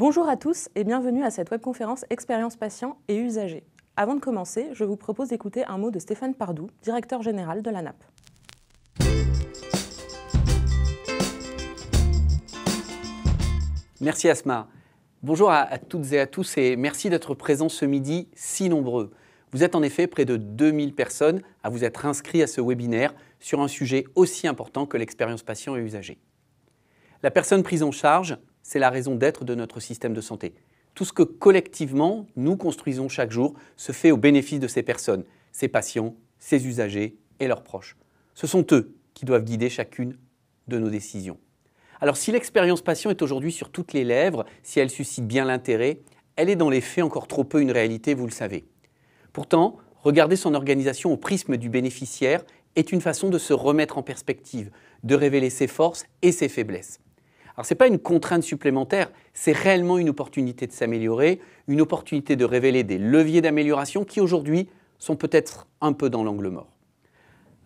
Bonjour à tous et bienvenue à cette webconférence Expérience patient et usager. Avant de commencer, je vous propose d'écouter un mot de Stéphane Pardou, directeur général de la NAP. Merci Asma. Bonjour à, toutes et à tous et merci d'être présents ce midi si nombreux. Vous êtes en effet près de 2000 personnes à vous être inscrits à ce webinaire sur un sujet aussi important que l'expérience patient et usager. La personne prise en charge c'est la raison d'être de notre système de santé. Tout ce que collectivement nous construisons chaque jour se fait au bénéfice de ces personnes, ces patients, ces usagers et leurs proches. Ce sont eux qui doivent guider chacune de nos décisions. Alors si l'expérience patient est aujourd'hui sur toutes les lèvres, si elle suscite bien l'intérêt, elle est dans les faits encore trop peu une réalité, vous le savez. Pourtant, regarder son organisation au prisme du bénéficiaire est une façon de se remettre en perspective, de révéler ses forces et ses faiblesses ce n'est pas une contrainte supplémentaire, c'est réellement une opportunité de s'améliorer, une opportunité de révéler des leviers d'amélioration qui aujourd'hui sont peut-être un peu dans l'angle mort.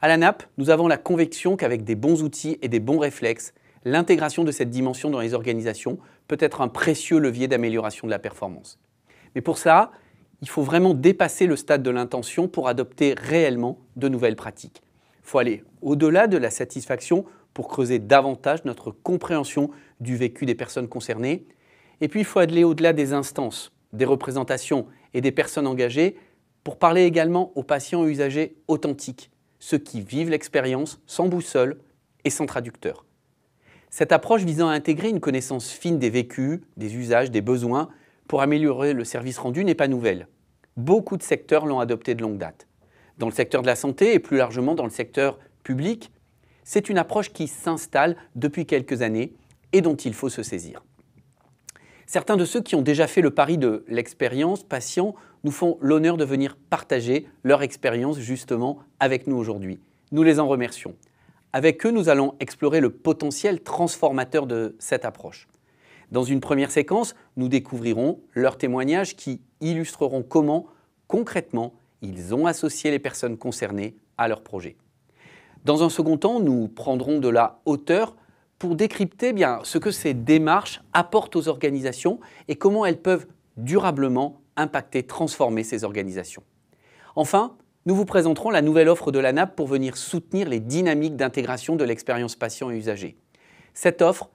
À la NAP, nous avons la conviction qu'avec des bons outils et des bons réflexes, l'intégration de cette dimension dans les organisations peut être un précieux levier d'amélioration de la performance. Mais pour ça, il faut vraiment dépasser le stade de l'intention pour adopter réellement de nouvelles pratiques. Il faut aller au-delà de la satisfaction pour creuser davantage notre compréhension du vécu des personnes concernées. Et puis il faut aller au-delà des instances, des représentations et des personnes engagées pour parler également aux patients usagers authentiques, ceux qui vivent l'expérience sans boussole et sans traducteur. Cette approche visant à intégrer une connaissance fine des vécus, des usages, des besoins pour améliorer le service rendu n'est pas nouvelle. Beaucoup de secteurs l'ont adopté de longue date. Dans le secteur de la santé et plus largement dans le secteur Public, c'est une approche qui s'installe depuis quelques années et dont il faut se saisir. Certains de ceux qui ont déjà fait le pari de l'expérience patient nous font l'honneur de venir partager leur expérience justement avec nous aujourd'hui. Nous les en remercions. Avec eux, nous allons explorer le potentiel transformateur de cette approche. Dans une première séquence, nous découvrirons leurs témoignages qui illustreront comment, concrètement, ils ont associé les personnes concernées à leur projet. Dans un second temps, nous prendrons de la hauteur pour décrypter bien ce que ces démarches apportent aux organisations et comment elles peuvent durablement impacter, transformer ces organisations. Enfin, nous vous présenterons la nouvelle offre de la NAP pour venir soutenir les dynamiques d'intégration de l'expérience patient et usager. Cette offre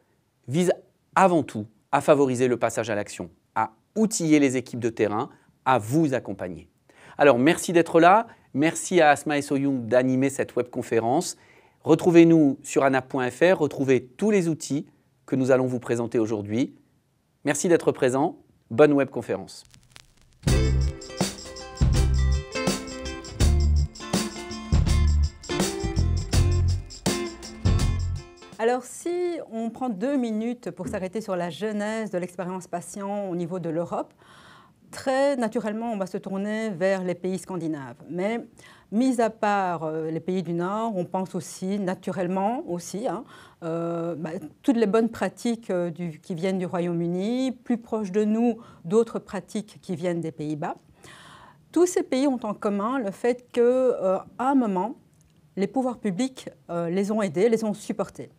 vise avant tout à favoriser le passage à l'action, à outiller les équipes de terrain, à vous accompagner. Alors merci d'être là Merci à Asma et Soyoung d'animer cette webconférence. Retrouvez-nous sur anap.fr, retrouvez tous les outils que nous allons vous présenter aujourd'hui. Merci d'être présent. Bonne webconférence. Alors si on prend deux minutes pour s'arrêter sur la genèse de l'expérience patient au niveau de l'Europe, très naturellement, on va se tourner vers les pays scandinaves. Mais mis à part euh, les pays du Nord, on pense aussi naturellement aussi hein, euh, bah, toutes les bonnes pratiques euh, qui viennent du Royaume-Uni, plus proche de nous d'autres pratiques qui viennent des Pays-Bas. Tous ces pays ont en commun le fait qu'à un moment, les pouvoirs publics les ont aidés, les ont supportés.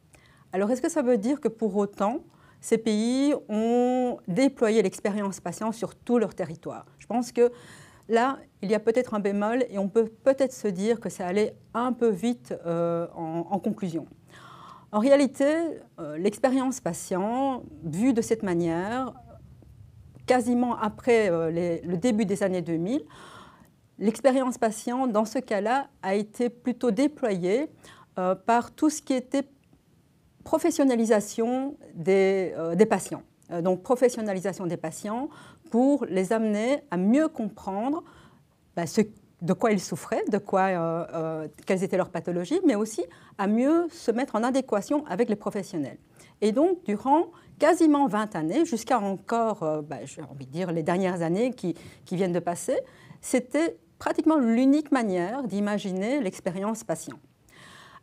Alors est-ce que ça veut dire que pour autant, ces pays ont déployé l'expérience patient sur tout leur territoire. Je pense que là, il y a peut-être un bémol et on peut peut-être se dire que ça allait un peu vite euh, en, conclusion. En réalité, euh, l'expérience patient, vue de cette manière, quasiment après euh, le début des années 2000, l'expérience patient, dans ce cas-là, a été plutôt déployée par tout ce qui était professionnalisation des, euh, des patients. Euh, donc professionnalisation des patients pour les amener à mieux comprendre bah, ce, de quoi ils souffraient, de quoi, euh, quelles étaient leurs pathologies, mais aussi à mieux se mettre en adéquation avec les professionnels. Et donc durant quasiment 20 années, jusqu'à encore, bah, j'ai envie de dire, les dernières années qui, qui viennent de passer, c'était pratiquement l'unique manière d'imaginer l'expérience patient.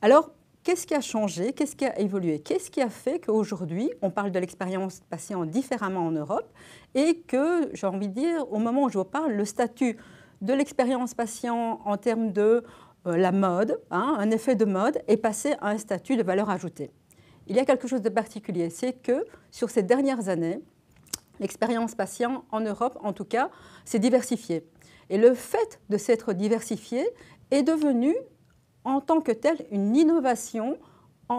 Alors, Qu'est-ce qui a changé Qu'est-ce qui a évolué Qu'est-ce qui a fait qu'aujourd'hui, on parle de l'expérience patient différemment en Europe et que, j'ai envie de dire, au moment où je vous parle, le statut de l'expérience patient en termes de euh, la mode, hein, un effet de mode, est passé à un statut de valeur ajoutée. Il y a quelque chose de particulier, c'est que sur ces dernières années, l'expérience patient en Europe, en tout cas, s'est diversifiée. Et le fait de s'être diversifié est devenu en tant que telle une innovation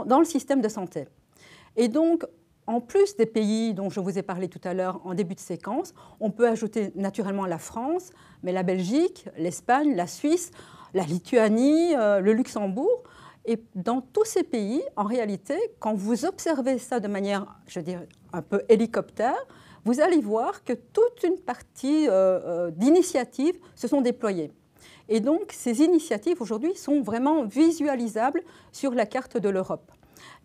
dans le système de santé. Et donc, en plus des pays dont je vous ai parlé tout à l'heure en début de séquence, on peut ajouter naturellement la France, mais la Belgique, l'Espagne, la Suisse, la Lituanie, euh, le Luxembourg. Et dans tous ces pays, en réalité, quand vous observez ça de manière, je dirais, un peu hélicoptère, vous allez voir que toute une partie euh, euh, d'initiatives se sont déployées. Et donc, ces initiatives aujourd'hui sont vraiment visualisables sur la carte de l'Europe.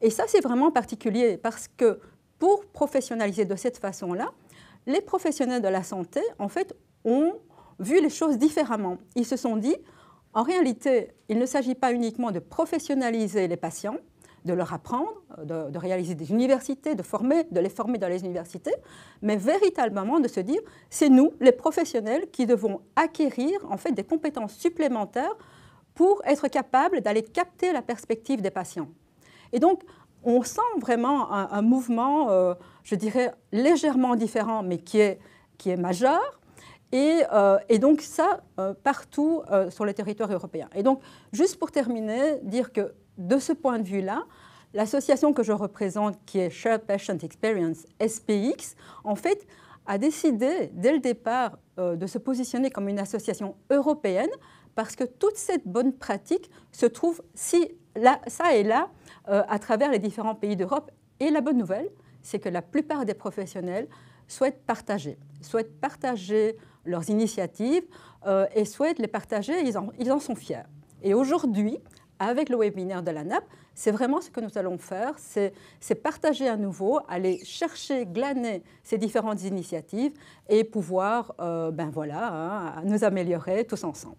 Et ça, c'est vraiment particulier parce que pour professionnaliser de cette façon-là, les professionnels de la santé, en fait, ont vu les choses différemment. Ils se sont dit, en réalité, il ne s'agit pas uniquement de professionnaliser les patients, de leur apprendre, euh, de, réaliser des universités, de former, de les former dans les universités, mais véritablement de se dire, c'est nous, les professionnels, qui devons acquérir en fait des compétences supplémentaires pour être capables d'aller capter la perspective des patients. Et donc, on sent vraiment un, mouvement, euh, je dirais, légèrement différent, mais qui est, qui est majeur, et, euh, et, donc ça, partout sur le territoire européen. Et donc, juste pour terminer, dire que de ce point de vue-là, l'association que je représente, qui est Share Patient Experience, SPX, en fait, a décidé dès le départ euh, de se positionner comme une association européenne parce que toute cette bonne pratique se trouve si là, ça et là euh, à travers les différents pays d'Europe. Et la bonne nouvelle, c'est que la plupart des professionnels souhaitent partager, souhaitent partager leurs initiatives euh, et souhaitent les partager, ils en sont fiers. Et aujourd'hui, avec le webinaire de la NAP, c'est vraiment ce que nous allons faire, c'est partager à nouveau, aller chercher, glaner ces différentes initiatives et pouvoir euh, ben voilà, hein, nous améliorer tous ensemble.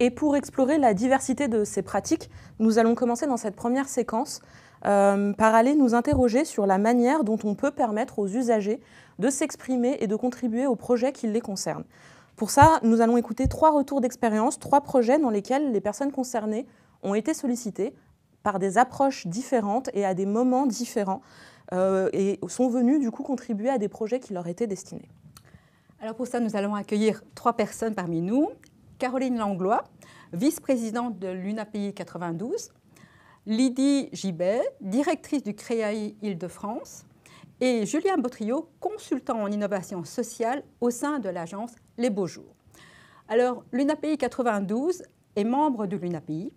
Et pour explorer la diversité de ces pratiques, nous allons commencer dans cette première séquence euh, par aller nous interroger sur la manière dont on peut permettre aux usagers de s'exprimer et de contribuer aux projets qui les concernent. Pour ça, nous allons écouter trois retours d'expérience, trois projets dans lesquels les personnes concernées ont été sollicitées par des approches différentes et à des moments différents euh, et sont venues du coup contribuer à des projets qui leur étaient destinés. Alors pour ça, nous allons accueillir trois personnes parmi nous. Caroline Langlois, vice-présidente de l'UNAPI 92, Lydie Gibet, directrice du CREAI Île-de-France, et Julien Botriot, consultant en innovation sociale au sein de l'agence Les Beaux Jours. Alors, l'UNAPI 92 est membre de l'UNAPI,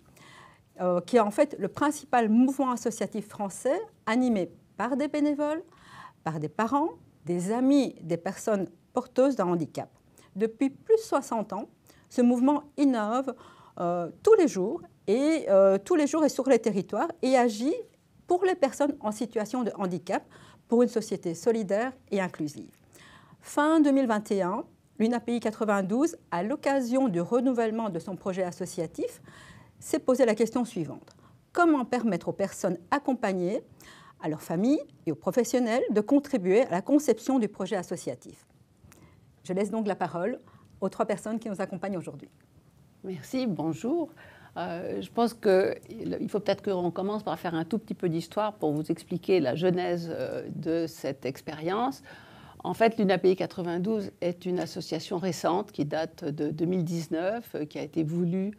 euh, qui est en fait le principal mouvement associatif français animé par des bénévoles, par des parents, des amis, des personnes porteuses d'un handicap. Depuis plus de 60 ans, ce mouvement innove euh, tous les jours et euh, tous les jours est sur les territoires et agit pour les personnes en situation de handicap pour une société solidaire et inclusive. Fin 2021, l'UNAPI 92, à l'occasion du renouvellement de son projet associatif, s'est posé la question suivante. Comment permettre aux personnes accompagnées, à leurs familles et aux professionnels de contribuer à la conception du projet associatif Je laisse donc la parole aux trois personnes qui nous accompagnent aujourd'hui. Merci, bonjour. Euh, je pense qu'il faut peut-être qu'on commence par faire un tout petit peu d'histoire pour vous expliquer la genèse euh, de cette expérience. En fait, l'UNAPI 92 est une association récente qui date de 2019, euh, qui a été voulue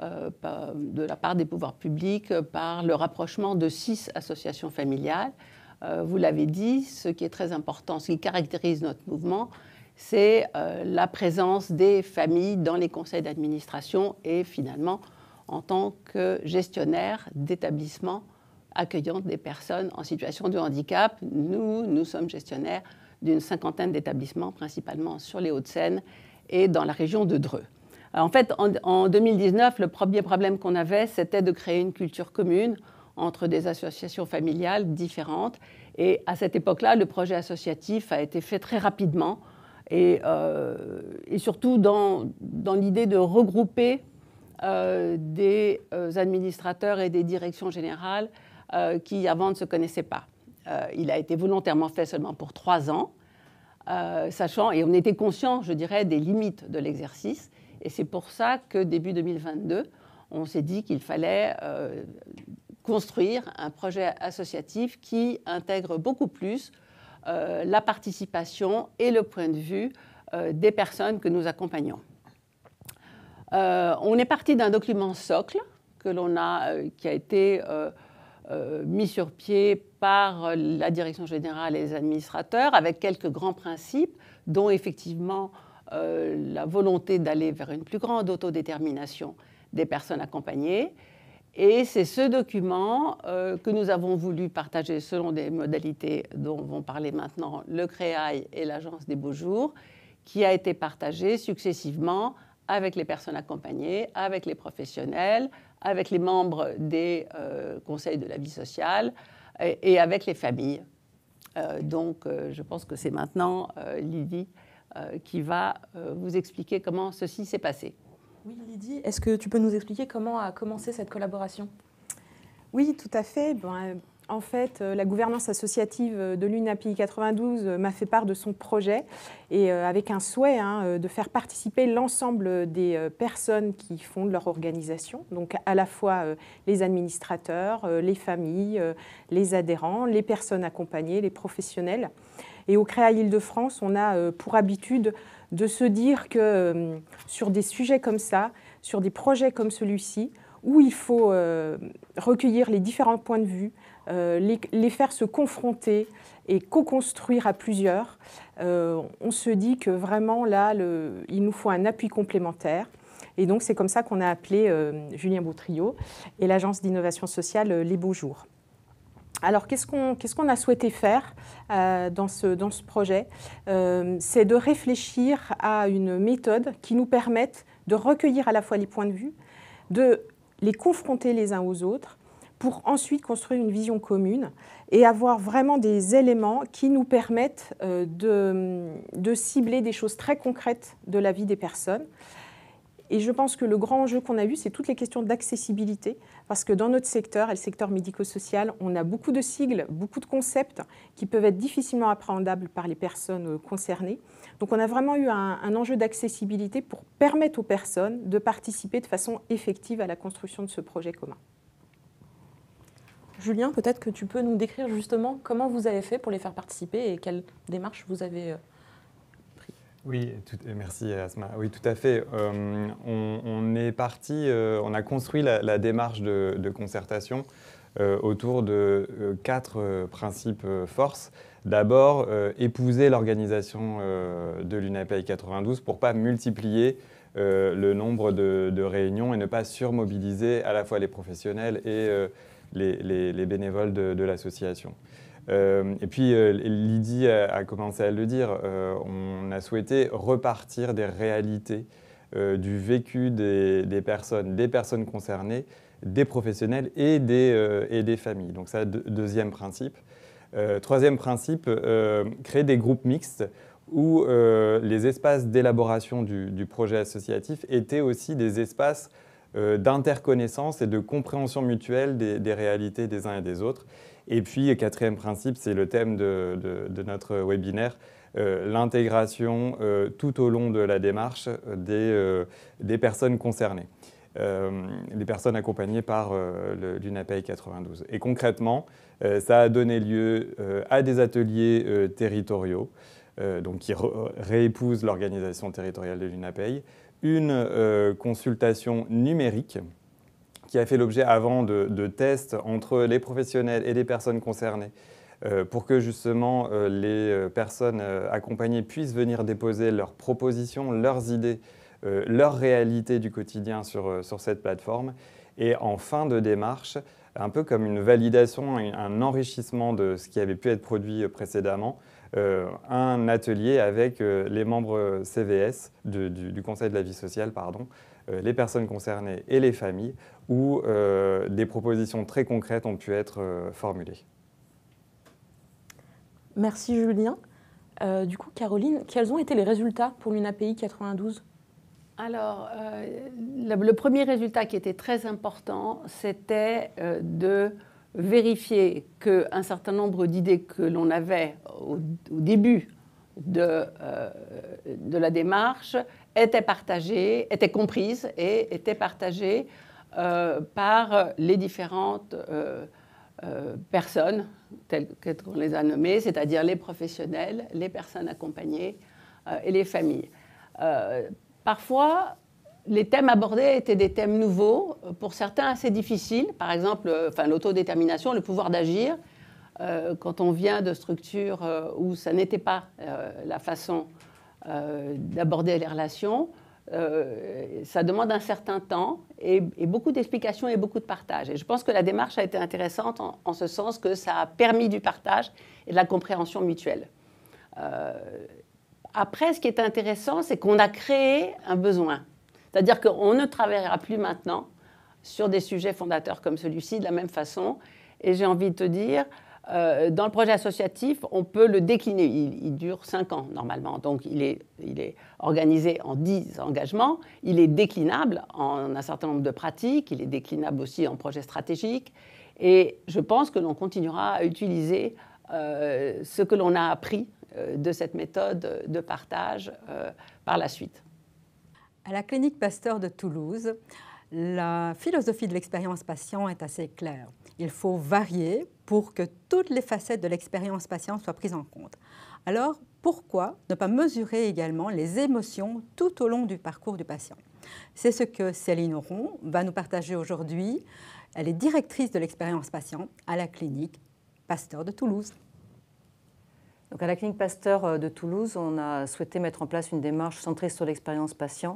de la part des pouvoirs publics par le rapprochement de six associations familiales. vous l'avez dit, ce qui est très important, ce qui caractérise notre mouvement, c'est la présence des familles dans les conseils d'administration et finalement en tant que gestionnaire d'établissements accueillant des personnes en situation de handicap. Nous, nous sommes gestionnaires d'une cinquantaine d'établissements, principalement sur les Hauts-de-Seine et dans la région de Dreux. en fait, en, 2019, le premier problème qu'on avait, c'était de créer une culture commune entre des associations familiales différentes. Et à cette époque-là, le projet associatif a été fait très rapidement et, euh, surtout dans l'idée de regrouper euh, des euh, administrateurs et des directions générales euh, qui avant ne se connaissaient pas. il a été volontairement fait seulement pour trois ans, sachant, et on était conscient, je dirais, des limites de l'exercice. Et c'est pour ça que début 2022, on s'est dit qu'il fallait construire un projet associatif qui intègre beaucoup plus la participation et le point de vue des personnes que nous accompagnons. Euh, on est parti d'un document socle que euh, qui a été euh, mis sur pied par la direction générale et les administrateurs, avec quelques grands principes, dont effectivement la volonté d'aller vers une plus grande autodétermination des personnes accompagnées. Et c'est ce document que nous avons voulu partager selon des modalités dont vont parler maintenant le CREAI et l'Agence des Beaux Jours, qui a été partagé successivement avec les personnes accompagnées, avec les professionnels, avec les membres des euh, conseils de la vie sociale et, avec les familles. Euh, donc euh, je pense que c'est maintenant Lydie qui va vous expliquer comment ceci s'est passé. Oui Lydie, est-ce que tu peux nous expliquer comment a commencé cette collaboration Oui tout à fait. Ben, en fait, euh, la gouvernance associative de l'UNAPI 92 euh, m'a fait part de son projet et euh, avec un souhait hein, de faire participer l'ensemble des personnes qui fondent leur organisation, donc à la fois les administrateurs, les familles, les adhérents, les personnes accompagnées, les professionnels. Et au Créa Île-de-France, on a pour habitude de se dire que sur des sujets comme ça, sur des projets comme celui-ci, où il faut recueillir les différents points de vue, euh, les, faire se confronter et co-construire à plusieurs, euh, on se dit que vraiment là, il nous faut un appui complémentaire. Et donc c'est comme ça qu'on a appelé euh, Julien Boutrio et l'agence d'innovation sociale Les Beaux Jours. Alors, qu'est-ce qu'on a souhaité faire dans, ce, projet C'est de réfléchir à une méthode qui nous permette de recueillir à la fois les points de vue, de les confronter les uns aux autres pour ensuite construire une vision commune et avoir vraiment des éléments qui nous permettent euh, de, cibler des choses très concrètes de la vie des personnes. Et je pense que le grand enjeu qu'on a vu, c'est toutes les questions d'accessibilité, parce que dans notre secteur, le secteur médico-social, on a beaucoup de sigles, beaucoup de concepts qui peuvent être difficilement appréhendables par les personnes euh, concernées. Donc on a vraiment eu un enjeu d'accessibilité pour permettre aux personnes de participer de façon effective à la construction de ce projet commun. Julien, peut-être que tu peux nous décrire justement comment vous avez fait pour les faire participer et quelle démarche vous avez euh, pris. Oui, euh, merci Asma. Oui, tout à fait. Euh, on, est parti, on a construit la, démarche de, concertation autour de quatre principes forces. D'abord, épouser l'organisation de l'UNAPI 92 pour ne pas multiplier le nombre de, réunions et ne pas surmobiliser à la fois les professionnels et les, bénévoles de, l'association. Euh, et puis, euh, Lydie a, commencé à le dire, euh, on a souhaité repartir des réalités, du vécu des, personnes, des personnes concernées, des professionnels et des, familles. Donc ça, deuxième principe. troisième principe, créer des groupes mixtes où les espaces d'élaboration du projet associatif étaient aussi des espaces euh, d'interconnaissance et de compréhension mutuelle des, réalités des uns et des autres. Et puis, quatrième principe, c'est le thème de, notre webinaire, euh, l'intégration euh, tout au long de la démarche des, personnes concernées, les personnes accompagnées par l'UNAPEI 92. Et concrètement, ça a donné lieu à des ateliers territoriaux, donc qui réépousent l'organisation territoriale de l'UNAPEI, une euh, consultation numérique qui a fait l'objet avant de, tests entre les professionnels et les personnes concernées euh, pour que justement euh, les personnes accompagnées puissent venir déposer leurs propositions, leurs idées, leur réalité du quotidien sur, sur cette plateforme. Et en fin de démarche, un peu comme une validation, un enrichissement de ce qui avait pu être produit précédemment, euh, un atelier avec euh, les membres CVS du, Conseil de la vie sociale, pardon, euh, les personnes concernées et les familles, où des propositions très concrètes ont pu être formulées. Merci Julien. du coup, Caroline, quels ont été les résultats pour l'UNAPI 92 Alors, le, premier résultat qui était très important, c'était de vérifier qu'un certain nombre d'idées que l'on avait au, début euh, de, la démarche étaient partagées, étaient comprises et étaient partagées euh, par les différentes euh, personnes, telles qu'on les a nommées, c'est-à-dire les professionnels, les personnes accompagnées et les familles. parfois, les thèmes abordés étaient des thèmes nouveaux, pour certains assez difficiles, par exemple euh, enfin, l'autodétermination, le pouvoir d'agir. Euh, quand on vient de structures euh, où ça n'était pas la façon d'aborder les relations, ça demande un certain temps et, beaucoup d'explications et beaucoup de partage. Et je pense que la démarche a été intéressante en, en ce sens que ça a permis du partage et de la compréhension mutuelle. après, ce qui est intéressant, c'est qu'on a créé un besoin. C'est-à-dire qu'on ne travaillera plus maintenant sur des sujets fondateurs comme celui-ci de la même façon. Et j'ai envie de te dire, euh, dans le projet associatif, on peut le décliner. Il, dure cinq ans normalement, donc il est, organisé en 10 engagements. Il est déclinable en un certain nombre de pratiques, il est déclinable aussi en projet stratégique. Et je pense que l'on continuera à utiliser euh, ce que l'on a appris euh, de cette méthode de partage par la suite. À la clinique Pasteur de Toulouse, la philosophie de l'expérience patient est assez claire. Il faut varier pour que toutes les facettes de l'expérience patient soient prises en compte. Alors, pourquoi ne pas mesurer également les émotions tout au long du parcours du patient C'est ce que Céline Oron va nous partager aujourd'hui. Elle est directrice de l'expérience patient à la clinique Pasteur de Toulouse. Donc à la clinique Pasteur euh, de Toulouse, on a souhaité mettre en place une démarche centrée sur l'expérience patient,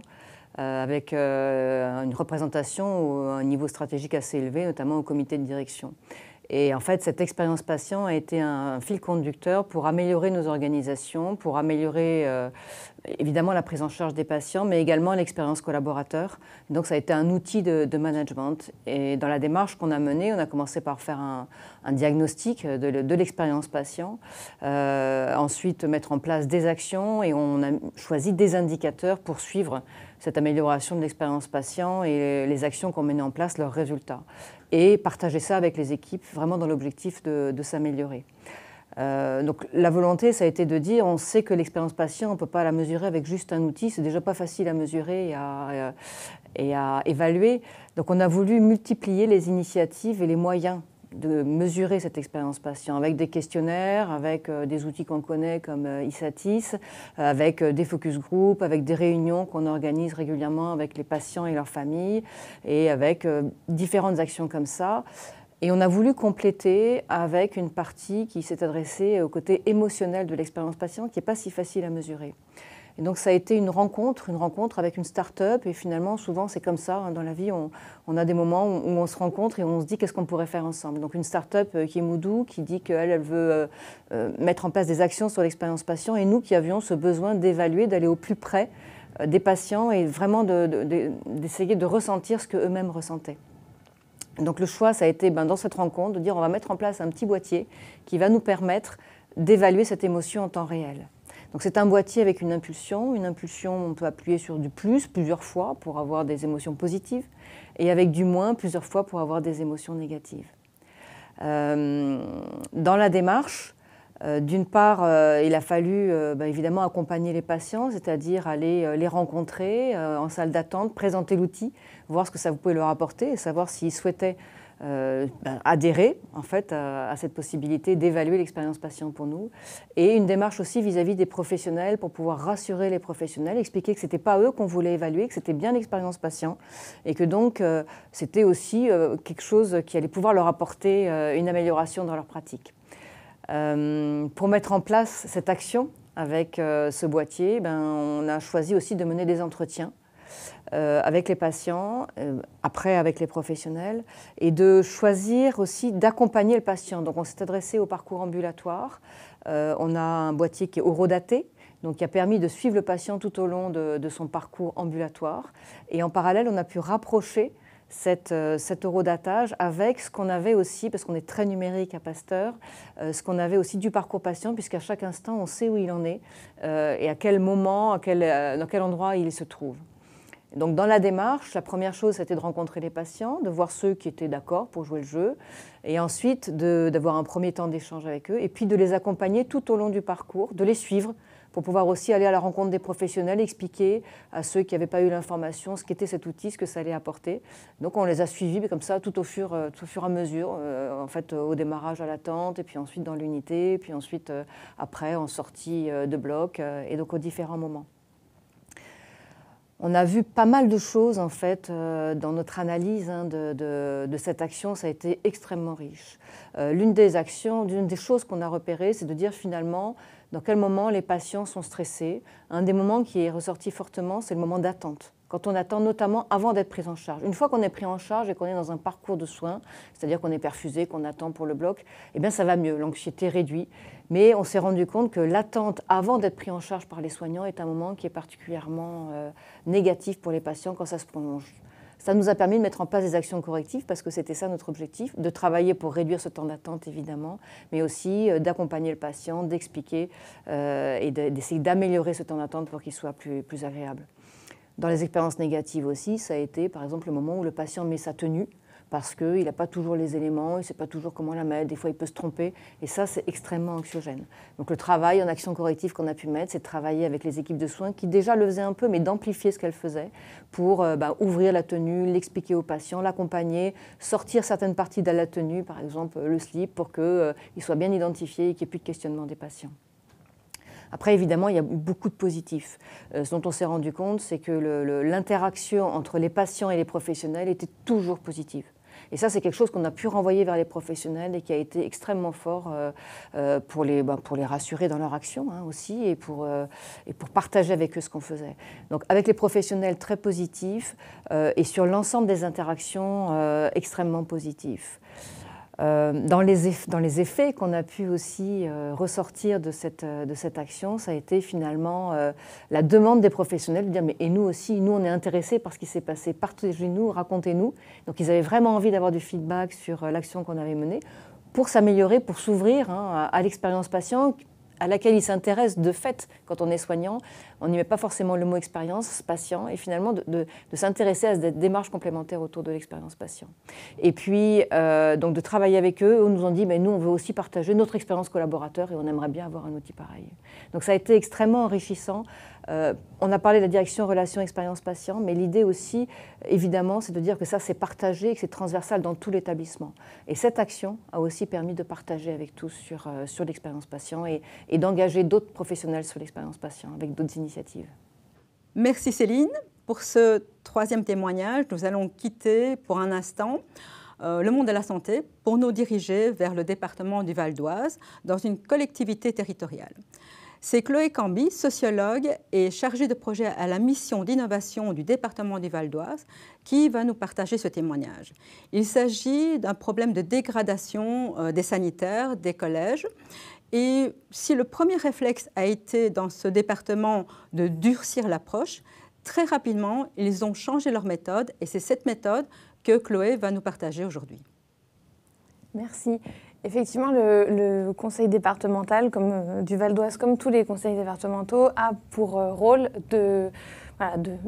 euh, avec euh, une représentation à un niveau stratégique assez élevé, notamment au comité de direction. Et en fait, cette expérience patient a été un fil conducteur pour améliorer nos organisations, pour améliorer euh, évidemment la prise en charge des patients, mais également l'expérience collaborateur. Donc ça a été un outil de, management. Et dans la démarche qu'on a menée, on a commencé par faire un, diagnostic de, l'expérience patient, euh, ensuite mettre en place des actions et on a choisi des indicateurs pour suivre cette amélioration de l'expérience patient et les actions qu'on menait en place, leurs résultats. Et partager ça avec les équipes, vraiment dans l'objectif de, s'améliorer. Euh, donc la volonté, ça a été de dire, on sait que l'expérience patient, on ne peut pas la mesurer avec juste un outil, c'est déjà pas facile à mesurer et à euh, évaluer. Donc on a voulu multiplier les initiatives et les moyens de mesurer cette expérience patient avec des questionnaires, avec euh, des outils qu'on connaît comme euh, ISATIS, euh, avec des focus group, avec des réunions qu'on organise régulièrement avec les patients et leurs familles, et avec différentes actions comme ça. Et on a voulu compléter avec une partie qui s'est adressée au côté émotionnel de l'expérience patient, qui n'est pas si facile à mesurer. Et donc ça a été une rencontre, une rencontre avec une start-up. Et finalement, souvent, c'est comme ça. Hein, dans la vie, on, a des moments où, on se rencontre et on se dit qu'est-ce qu'on pourrait faire ensemble. Donc une start-up euh, qui est Moudou, qui dit qu'elle elle veut euh, euh, mettre en place des actions sur l'expérience patient. Et nous qui avions ce besoin d'évaluer, d'aller au plus près des patients et vraiment d'essayer de, ressentir ce qu'eux-mêmes ressentaient. Donc le choix, ça a été ben, dans cette rencontre de dire on va mettre en place un petit boîtier qui va nous permettre d'évaluer cette émotion en temps réel. Donc c'est un boîtier avec une impulsion. Une impulsion, on peut appuyer sur du plus plusieurs fois pour avoir des émotions positives et avec du moins plusieurs fois pour avoir des émotions négatives. Euh, dans la démarche, euh, d'une part, euh, il a fallu bah, évidemment accompagner les patients, c'est-à-dire aller les rencontrer en salle d'attente, présenter l'outil, voir ce que ça vous pouvait leur apporter et savoir s'ils souhaitaient euh, bah, adhérer en fait à, cette possibilité d'évaluer l'expérience patient pour nous et une démarche aussi vis-à-vis des professionnels pour pouvoir rassurer les professionnels, expliquer que c'était pas eux qu'on voulait évaluer, que c'était bien l'expérience patient et que donc euh, c'était aussi euh, quelque chose qui allait pouvoir leur apporter une amélioration dans leur pratique. pour mettre en place cette action avec ce boîtier, ben, on a choisi aussi de mener des entretiens euh, avec les patients, euh, après avec les professionnels, et de choisir aussi d'accompagner le patient. Donc on s'est adressé au parcours ambulatoire. Euh, on a un boîtier qui est horodaté, donc qui a permis de suivre le patient tout au long de, son parcours ambulatoire. Et en parallèle, on a pu rapprocher cette, cet eurodatage avec ce qu'on avait aussi, parce qu'on est très numérique à Pasteur, ce qu'on avait aussi du parcours patient, puisqu'à chaque instant, on sait où il en est et à quel moment, à quel, dans quel endroit il se trouve donc dans la démarche, la première chose, c'était de rencontrer les patients, de voir ceux qui étaient d'accord pour jouer le jeu, et ensuite d'avoir un premier temps d'échange avec eux, et puis de les accompagner tout au long du parcours, de les suivre pour pouvoir aussi aller à la rencontre des professionnels, expliquer à ceux qui n'avaient pas eu l'information ce qu'était cet outil, ce que ça allait apporter. Donc on les a suivis comme ça euh, tout au fur, et à mesure, euh, en fait euh, au démarrage à l'attente, et puis ensuite dans l'unité, puis ensuite après en sortie de bloc, et donc aux différents moments on a vu pas mal de choses en fait euh, dans notre analyse hein, de, cette action. Ça a été extrêmement riche. Euh, l'une des actions, l'une des choses qu'on a repérées, c'est de dire finalement dans quel moment les patients sont stressés. Un des moments qui est ressorti fortement, c'est le moment d'attente quand on attend notamment avant d'être pris en charge. Une fois qu'on est pris en charge et qu'on est dans un parcours de soins, c'est-à-dire qu'on est perfusé, qu'on attend pour le bloc, eh bien ça va mieux, l'anxiété réduit. Mais on s'est rendu compte que l'attente avant d'être pris en charge par les soignants est un moment qui est particulièrement euh, négatif pour les patients quand ça se prolonge. Ça nous a permis de mettre en place des actions correctives parce que c'était ça notre objectif, de travailler pour réduire ce temps d'attente évidemment, mais aussi euh, d'accompagner le patient, d'expliquer euh, et d'essayer d'améliorer ce temps d'attente pour qu'il soit plus agréable. Dans les expériences négatives aussi, ça a été par exemple le moment où le patient met sa tenue parce qu'il n'a pas toujours les éléments, il ne sait pas toujours comment la mettre, des fois il peut se tromper, et ça c'est extrêmement anxiogène. Donc le travail en action corrective qu'on a pu mettre, c'est de travailler avec les équipes de soins qui déjà le faisaient un peu, mais d'amplifier ce qu'elles faisaient pour euh, bah, ouvrir la tenue, l'expliquer au patient, l'accompagner, sortir certaines parties de la tenue, par exemple le slip, pour qu'il euh, soit bien identifié et qu'il n'y ait plus de questionnement des patients. Après, évidemment, il y a eu beaucoup de positifs. Euh, ce dont on s'est rendu compte, c'est que l'interaction entre les patients et les professionnels était toujours positive. Et ça, c'est quelque chose qu'on a pu renvoyer vers les professionnels et qui a été extrêmement fort euh, euh, pour, les, ben, pour les rassurer dans leur action hein, aussi et pour, et pour partager avec eux ce qu'on faisait. Donc avec les professionnels, très positifs et sur l'ensemble des interactions, extrêmement positifs. Euh, dans, les effets, dans les effets qu'on a pu aussi euh, ressortir de cette, euh, de cette action, ça a été finalement la demande des professionnels de dire mais et nous aussi, nous on est intéressés par ce qui s'est passé, chez nous racontez-nous. Donc ils avaient vraiment envie d'avoir du feedback sur l'action qu'on avait menée pour s'améliorer, pour s'ouvrir hein, à, à l'expérience patient, à laquelle ils s'intéressent de fait quand on est soignant. On n'y met pas forcément le mot expérience patient et finalement de, s'intéresser à cette démarche complémentaire autour de l'expérience patient. Et puis euh, donc de travailler avec eux, on nous ont dit mais nous on veut aussi partager notre expérience collaborateur et on aimerait bien avoir un outil pareil. Donc ça a été extrêmement enrichissant. Euh, on a parlé de la direction relation expérience patient, mais l'idée aussi évidemment c'est de dire que ça c'est partagé et que c'est transversal dans tout l'établissement. Et cette action a aussi permis de partager avec tous sur, euh, sur l'expérience patient et, et d'engager d'autres professionnels sur l'expérience patient avec d'autres initiatives. Merci Céline. Pour ce troisième témoignage, nous allons quitter pour un instant euh, le monde de la santé pour nous diriger vers le département du Val d'Oise dans une collectivité territoriale. C'est Chloé Cambi, sociologue et chargée de projet à la mission d'innovation du département du Val d'Oise, qui va nous partager ce témoignage. Il s'agit d'un problème de dégradation euh, des sanitaires des collèges et si le premier réflexe a été dans ce département de durcir l'approche, très rapidement, ils ont changé leur méthode et c'est cette méthode que Chloé va nous partager aujourd'hui. Merci. Effectivement, le, conseil départemental comme, euh, du Val d'Oise, comme tous les conseils départementaux, a pour euh, rôle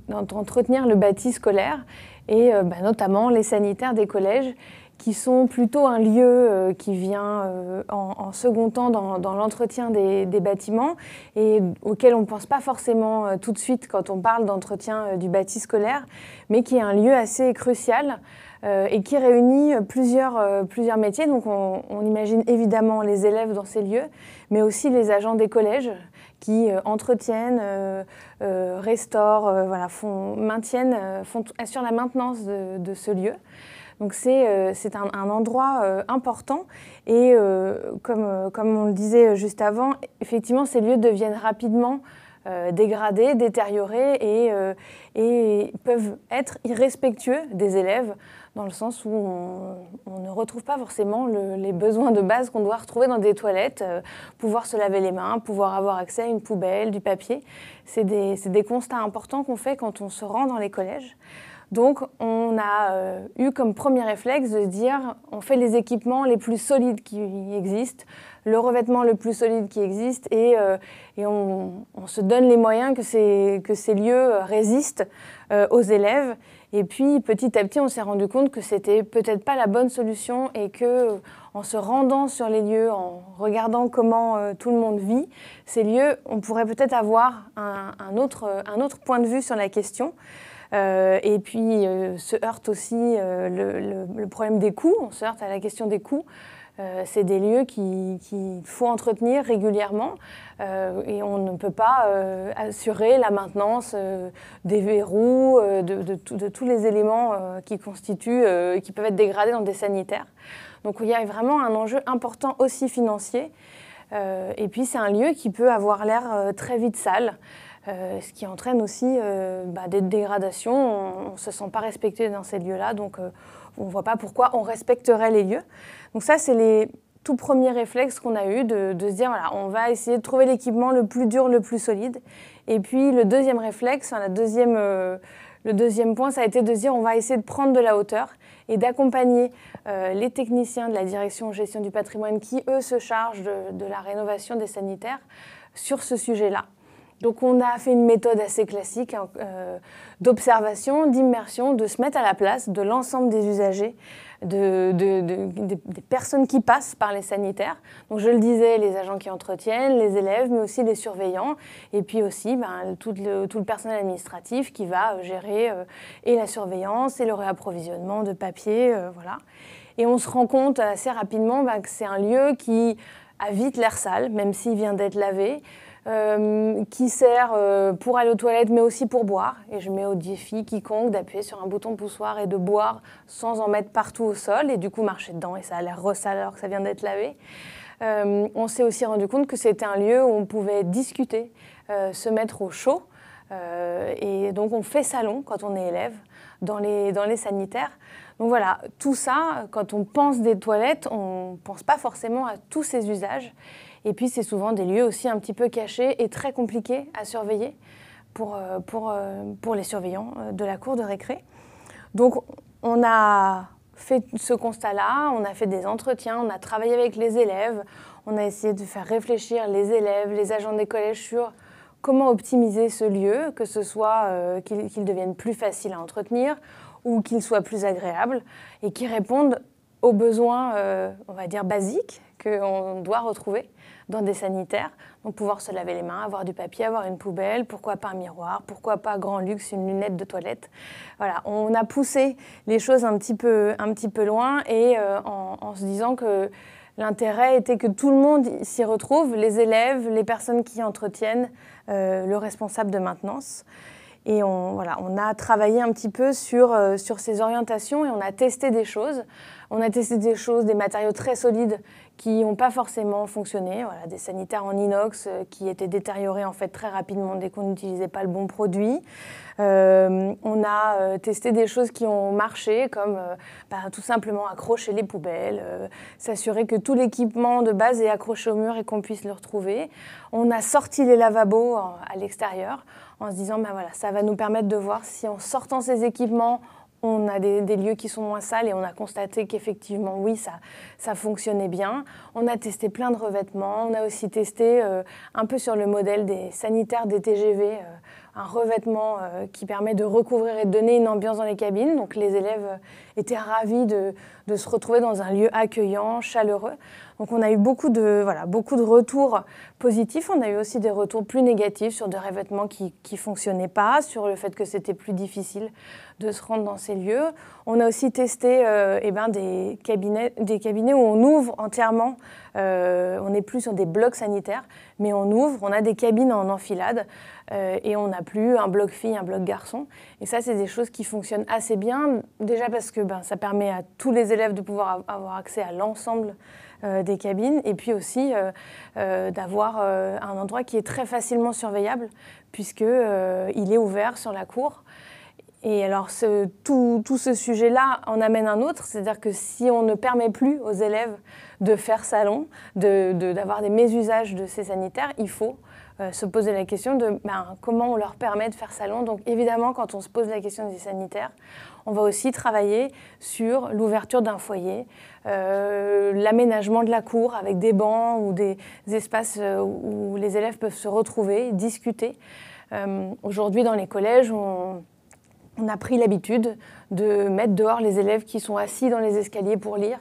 d'entretenir le bâti scolaire et euh, bah, notamment les sanitaires des collèges qui sont plutôt un lieu euh, qui vient euh, en, second temps dans, l'entretien des, bâtiments et auquel on ne pense pas forcément euh, tout de suite quand on parle d'entretien du bâti scolaire, mais qui est un lieu assez crucial et qui réunit plusieurs, plusieurs métiers. Donc on, imagine évidemment les élèves dans ces lieux, mais aussi les agents des collèges qui entretiennent, restaurent, voilà, font, maintiennent, assurent la maintenance de, de ce lieu. Donc c'est euh, un, endroit euh, important et euh, comme, on le disait juste avant, effectivement ces lieux deviennent rapidement dégradés, détériorés et, peuvent être irrespectueux des élèves dans le sens où on, ne retrouve pas forcément les besoins de base qu'on doit retrouver dans des toilettes, pouvoir se laver les mains, pouvoir avoir accès à une poubelle, du papier. C'est des, constats importants qu'on fait quand on se rend dans les collèges. Donc, on a euh, eu comme premier réflexe de se dire on fait les équipements les plus solides qui existent, le revêtement le plus solide qui existe, et, euh, on, se donne les moyens que ces, lieux résistent euh, aux élèves. Et puis, petit à petit, on s'est rendu compte que c'était peut-être pas la bonne solution et que, en se rendant sur les lieux, en regardant comment tout le monde vit, ces lieux, on pourrait peut-être avoir un autre point de vue sur la question. Euh, et puis euh, se heurte aussi euh, le, problème des coûts, on se heurte à la question des coûts. c'est des lieux qu'il qui faut entretenir régulièrement et on ne peut pas assurer la maintenance des verrous, de, tous les éléments qui constituent, qui peuvent être dégradés dans des sanitaires. Donc il y a vraiment un enjeu important aussi financier. et puis c'est un lieu qui peut avoir l'air très vite sale. Euh, ce qui entraîne aussi euh, bah, des dégradations. On ne se sent pas respecté dans ces lieux-là, donc euh, on ne voit pas pourquoi on respecterait les lieux. Donc ça, c'est les tout premiers réflexes qu'on a eu de, se dire, on va essayer de trouver l'équipement le plus dur, le plus solide. Et puis le deuxième réflexe, le deuxième point, ça a été de se dire, on va essayer de prendre de la hauteur et d'accompagner les techniciens de la direction gestion du patrimoine qui, eux, se chargent de la rénovation des sanitaires sur ce sujet-là. Donc on a fait une méthode assez classique hein, euh, d'observation, d'immersion, de se mettre à la place de l'ensemble des usagers, des, personnes qui passent par les sanitaires. Donc je le disais, les agents qui entretiennent, les élèves, mais aussi les surveillants, et puis aussi ben, tout, le, personnel administratif qui va euh, gérer euh, et la surveillance et le réapprovisionnement de papier, voilà. Et on se rend compte assez rapidement ben, que c'est un lieu qui a vite l'air sale, même s'il vient d'être lavé, euh, qui sert euh, pour aller aux toilettes, mais aussi pour boire. Et je mets au défi quiconque d'appuyer sur un bouton poussoir et de boire sans en mettre partout au sol, et du coup marcher dedans, et ça a l'air ressale que ça vient d'être lavé. Euh, on s'est aussi rendu compte que c'était un lieu où on pouvait discuter, se mettre au chaud. et donc on fait salon quand on est élève dans les sanitaires. Donc voilà, tout ça, quand on pense des toilettes, on ne pense pas forcément à tous ces usages. Et puis c'est souvent des lieux aussi un petit peu cachés et très compliqués à surveiller pour, euh, euh, les surveillants euh, de la cour de récré. Donc on a fait ce constat-là, on a fait des entretiens, on a travaillé avec les élèves, on a essayé de faire réfléchir les élèves, les agents des collèges sur comment optimiser ce lieu, que ce soit qu'il devienne plus facile à entretenir, ou qu'ils soient plus agréable et qui répondent aux besoins, euh, on va dire, basiques qu'on doit retrouver dans des sanitaires. Donc pouvoir se laver les mains, avoir du papier, avoir une poubelle, pourquoi pas un miroir, pourquoi pas grand luxe, une lunette de toilette. Voilà, on a poussé les choses un petit peu, un petit peu loin et euh, en, se disant que l'intérêt était que tout le monde s'y retrouve, les élèves, les personnes qui entretiennent, euh, le responsable de maintenance. Et on, voilà, on a travaillé un petit peu sur, euh, sur ces orientations et on a testé des choses. On a testé des choses, des matériaux très solides qui n'ont pas forcément fonctionné. Voilà, des sanitaires en inox euh, qui étaient détériorés en fait très rapidement dès qu'on n'utilisait pas le bon produit. Euh, on a euh, testé des choses qui ont marché, comme bah, tout simplement accrocher les poubelles, s'assurer que tout l'équipement de base est accroché au mur et qu'on puisse le retrouver. On a sorti les lavabos à l'extérieur en se disant, bah, voilà, ça va nous permettre de voir si en sortant ces équipements, on a des, lieux qui sont moins sales et on a constaté qu'effectivement, oui, ça, ça fonctionnait bien. On a testé plein de revêtements. On a aussi testé euh, un peu sur le modèle des sanitaires des TGV. Euh, un revêtement euh, qui permet de recouvrir et de donner une ambiance dans les cabines. Donc les élèves euh, étaient ravis de, se retrouver dans un lieu accueillant, chaleureux. Donc on a eu beaucoup de, voilà, beaucoup de retours positifs. On a eu aussi des retours plus négatifs sur des revêtements qui ne fonctionnaient pas, sur le fait que c'était plus difficile de se rendre dans ces lieux. On a aussi testé euh, eh ben, des, cabinets, des cabinets où on ouvre entièrement. on n'est plus sur des blocs sanitaires, mais on ouvre, on a des cabines en enfilade euh, et on n'a plus un bloc fille, un bloc garçon. Et ça, c'est des choses qui fonctionnent assez bien, déjà parce que ben, ça permet à tous les élèves de pouvoir avoir accès à l'ensemble euh, des cabines, et puis aussi euh, d'avoir un endroit qui est très facilement surveillable, puisqu'il est ouvert sur la cour. Et alors, tout, ce sujet-là en amène un autre, c'est-à-dire que si on ne permet plus aux élèves de faire salon, d'avoir de, des mésusages de ces sanitaires, il faut euh, se poser la question de ben, comment on leur permet de faire salon. Donc évidemment, quand on se pose la question des sanitaires, on va aussi travailler sur l'ouverture d'un foyer, euh, l'aménagement de la cour avec des bancs ou des espaces euh, où les élèves peuvent se retrouver, discuter. Aujourd'hui, dans les collèges, on a pris l'habitude de mettre dehors les élèves qui sont assis dans les escaliers pour lire.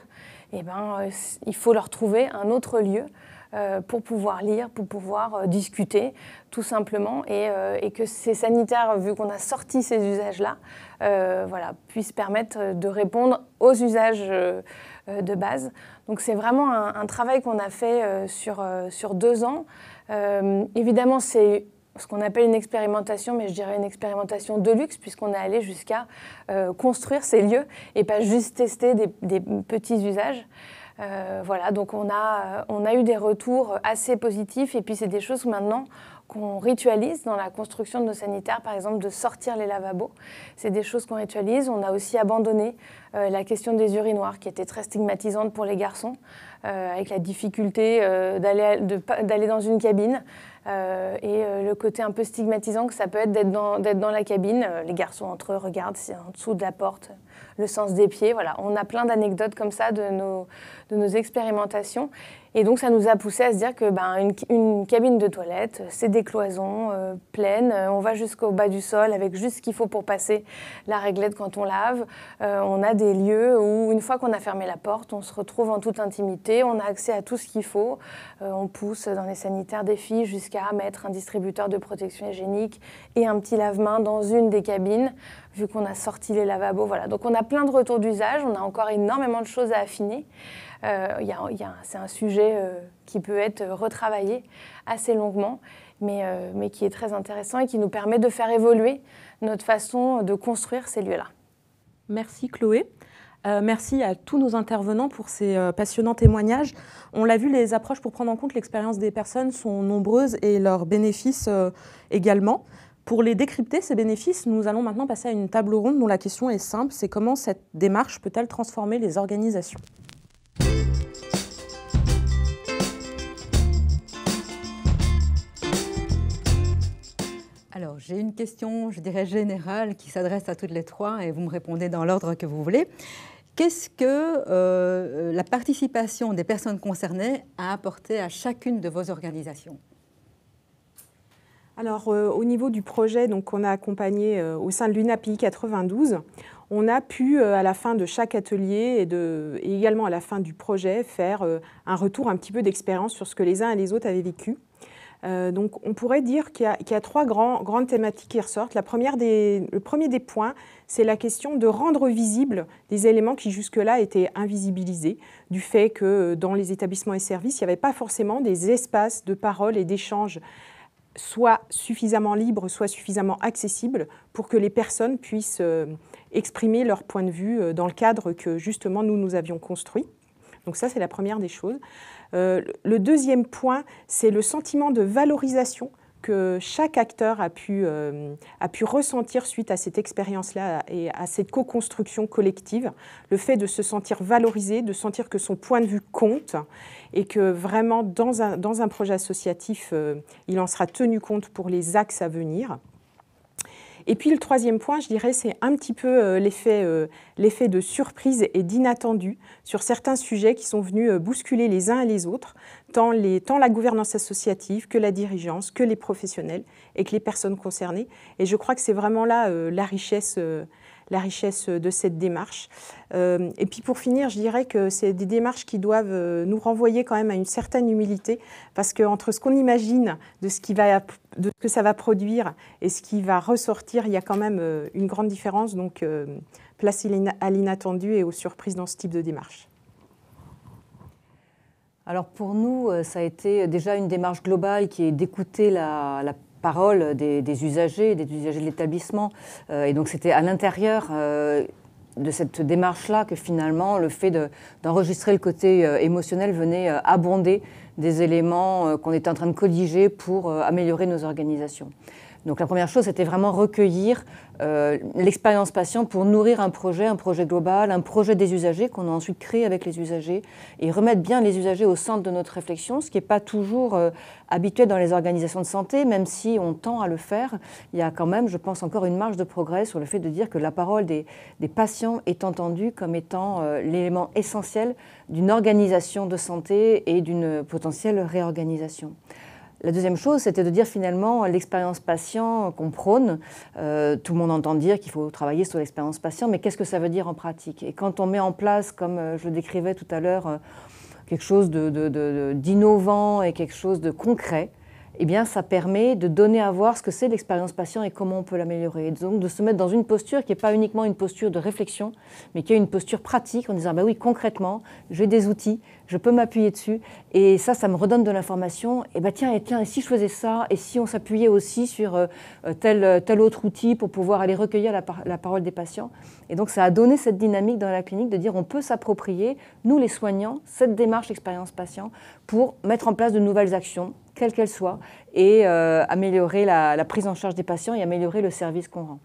Eh ben, euh, il faut leur trouver un autre lieu euh, pour pouvoir lire, pour pouvoir euh, discuter, tout simplement, et, que ces sanitaires, vu qu'on a sorti ces usages-là, voilà, puissent permettre de répondre aux usages de base. Donc c'est vraiment un, travail qu'on a fait sur, sur deux ans. évidemment, c'est ce qu'on appelle une expérimentation, mais je dirais une expérimentation de luxe, puisqu'on est allé jusqu'à euh, construire ces lieux et pas juste tester des, petits usages. Euh, voilà, donc on a, on a eu des retours assez positifs, et puis c'est des choses maintenant qu'on ritualise dans la construction de nos sanitaires, par exemple de sortir les lavabos. C'est des choses qu'on ritualise. On a aussi abandonné euh, la question des urinoirs, qui était très stigmatisante pour les garçons, avec la difficulté d'aller dans une cabine. Euh, et euh, le côté un peu stigmatisant que ça peut être d'être dans, dans, la cabine. Euh, les garçons entre eux regardent si en dessous de la porte, le sens des pieds. Voilà, on a plein d'anecdotes comme ça de de nos expérimentations. Et donc ça nous a poussé à se dire que ben, une, cabine de toilette, c'est des cloisons euh, pleines, euh, on va jusqu'au bas du sol avec juste ce qu'il faut pour passer la réglette quand on lave. Euh, on a des lieux où une fois qu'on a fermé la porte, on se retrouve en toute intimité, on a accès à tout ce qu'il faut. on pousse dans les sanitaires des filles jusqu'à mettre un distributeur de protection hygiénique et un petit lave-main dans une des cabines vu qu'on a sorti les lavabos. Voilà. Donc on a plein de retours d'usage, on a encore énormément de choses à affiner. Euh, c'est un sujet euh, qui peut être retravaillé assez longuement, euh, mais, qui est très intéressant et qui nous permet de faire évoluer notre façon de construire ces lieux-là. Merci Chloé. merci à tous nos intervenants pour ces passionnants témoignages. On l'a vu, les approches pour prendre en compte l'expérience des personnes sont nombreuses et leurs bénéfices également. Pour les décrypter, ces bénéfices, nous allons maintenant passer à une table ronde dont la question est simple, c'est comment cette démarche peut-elle transformer les organisations alors, j'ai une question, je dirais générale, qui s'adresse à toutes les trois et vous me répondez dans l'ordre que vous voulez. Qu'est-ce que euh, la participation des personnes concernées a apporté à chacune de vos organisations alors, euh, au niveau du projet, qu'on a accompagné euh, au sein de l'UNAPI 92, on a pu, euh, à la fin de chaque atelier et, également à la fin du projet, faire euh, un retour un petit peu d'expérience sur ce que les uns et les autres avaient vécu. Euh, donc on pourrait dire qu'il y, a, trois grands, grandes thématiques qui ressortent. La première des, le premier des points, c'est la question de rendre visibles des éléments qui jusque-là étaient invisibilisés, du fait que dans les établissements et services, il n'y avait pas forcément des espaces de parole et d'échange soit suffisamment libres, soit suffisamment accessibles pour que les personnes puissent exprimer leur point de vue euh, dans le cadre que justement nous nous avions construit. Donc ça, c'est la première des choses. Euh, le deuxième point, c'est le sentiment de valorisation que chaque acteur a pu, euh, a pu ressentir suite à cette expérience-là et à cette co-construction collective, le fait de se sentir valorisé, de sentir que son point de vue compte et que vraiment dans un, dans un projet associatif, il en sera tenu compte pour les axes à venir. Et puis le troisième point, je dirais, c'est un petit peu euh, l'effet, euh, l'effet de surprise et d'inattendu sur certains sujets qui sont venus euh, bousculer les uns et les autres, tant, les, tant la gouvernance associative que la dirigeance, que les professionnels et que les personnes concernées. Et je crois que c'est vraiment là la richesse la richesse de cette démarche. Euh, et puis pour finir, je dirais que c'est des démarches qui doivent euh, nous renvoyer quand même à une certaine humilité, parce qu'entre ce qu'on imagine de ce, qui va, que ça va produire et ce qui va ressortir, il y a quand même euh, une grande différence. Donc place à l'inattendu et aux surprises dans ce type de démarche. Alors pour nous, ça a été déjà une démarche globale qui est d'écouter la paroles des, usagers, des usagers de l'établissement. Euh, et donc c'était à l'intérieur euh, de cette démarche-là que finalement le fait d'enregistrer le côté euh, émotionnel venait abonder des éléments qu'on était en train de colliger pour améliorer nos organisations. Donc la première chose, c'était vraiment recueillir euh, l'expérience patient pour nourrir un projet, un projet global, un projet des usagers qu'on a ensuite créé avec les usagers et remettre bien les usagers au centre de notre réflexion, ce qui n'est pas toujours habitué euh, habituel dans les organisations de santé, même si on tend à le faire. Il y a quand même, je pense, encore une marge de progrès sur le fait de dire que la parole des, patients est entendue comme étant euh, l'élément essentiel d'une organisation de santé et d'une potentielle réorganisation. La deuxième chose, c'était de dire finalement l'expérience patient qu'on prône. Euh, tout le monde entend dire qu'il faut travailler sur l'expérience patient, mais qu'est-ce que ça veut dire en pratique Et quand on met en place, comme euh, je le décrivais tout à l'heure, euh, quelque chose d'innovant et quelque chose de concret, eh bien, ça permet de donner à voir ce que c'est l'expérience patient et comment on peut l'améliorer. Et donc, de se mettre dans une posture qui n'est pas uniquement une posture de réflexion, mais qui est une posture pratique en disant, ben oui, concrètement, j'ai des outils, je peux m'appuyer dessus, et ça, ça me redonne de l'information. Et bah tiens, et tiens, et si je faisais ça, et si on s'appuyait aussi sur euh, euh, tel, euh, tel autre outil pour pouvoir aller recueillir la, la parole des patients. Et donc, ça a donné cette dynamique dans la clinique de dire, on peut s'approprier, nous les soignants, cette démarche expérience patient pour mettre en place de nouvelles actions quelle qu'elle soit, et euh, améliorer la, prise en charge des patients et améliorer le service qu'on rend.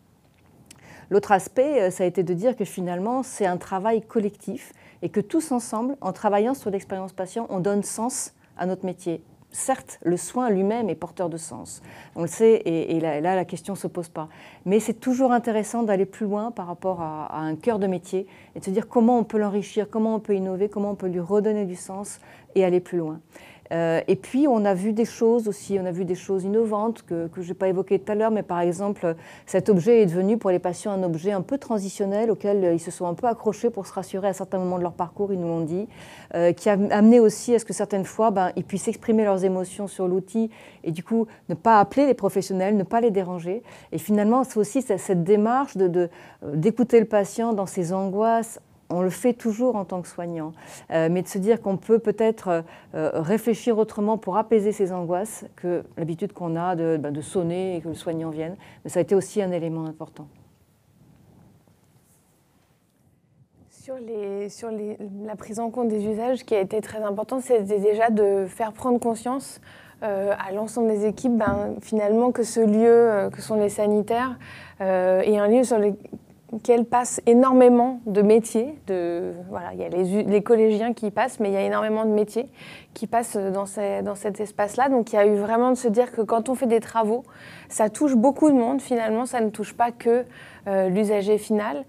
L'autre aspect, euh, ça a été de dire que finalement, c'est un travail collectif et que tous ensemble, en travaillant sur l'expérience patient, on donne sens à notre métier. Certes, le soin lui-même est porteur de sens. On le sait, et, là, la question ne se pose pas. Mais c'est toujours intéressant d'aller plus loin par rapport à, à un cœur de métier et de se dire comment on peut l'enrichir, comment on peut innover, comment on peut lui redonner du sens et aller plus loin. Euh, et puis, on a vu des choses aussi, on a vu des choses innovantes que, je n'ai pas évoquées tout à l'heure, mais par exemple, cet objet est devenu pour les patients un objet un peu transitionnel auquel euh, ils se sont un peu accrochés pour se rassurer à certains moments de leur parcours, ils nous l'ont dit, euh, qui a amené aussi à ce que certaines fois, ben, ils puissent exprimer leurs émotions sur l'outil et du coup, ne pas appeler les professionnels, ne pas les déranger. Et finalement, c'est aussi cette, démarche d'écouter de, d'écouter le patient dans ses angoisses on le fait toujours en tant que soignant, euh, mais de se dire qu'on peut peut-être euh, réfléchir autrement pour apaiser ses angoisses que l'habitude qu'on a bah, de, sonner et que le soignant vienne. Mais ça a été aussi un élément important. Sur, les, la prise en compte des usages, ce qui a été très important, c'était déjà de faire prendre conscience euh, à l'ensemble des équipes, ben, finalement, que ce lieu, que sont les sanitaires, est un lieu sur lequel qu'elle passe énormément de métiers. De, voilà, il y a les, collégiens qui passent, mais il y a énormément de métiers qui passent euh, dans, dans cet espace-là. Donc il y a eu vraiment de se dire que quand on fait des travaux, ça touche beaucoup de monde finalement, ça ne touche pas que euh, l'usager final.